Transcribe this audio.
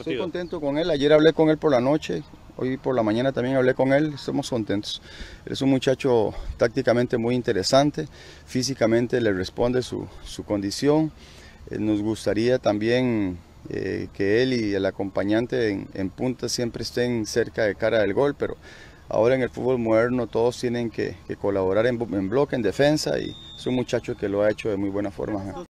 Estoy contento con él. Ayer hablé con él por la noche. Hoy por la mañana también hablé con él, estamos contentos. es un muchacho tácticamente muy interesante, físicamente le responde su, condición. Eh, nos gustaría también eh, que él y el acompañante en, punta siempre estén cerca de cara del gol, pero ahora en el fútbol moderno todos tienen que, colaborar en, en bloque, en defensa, y es un muchacho que lo ha hecho de muy buena forma.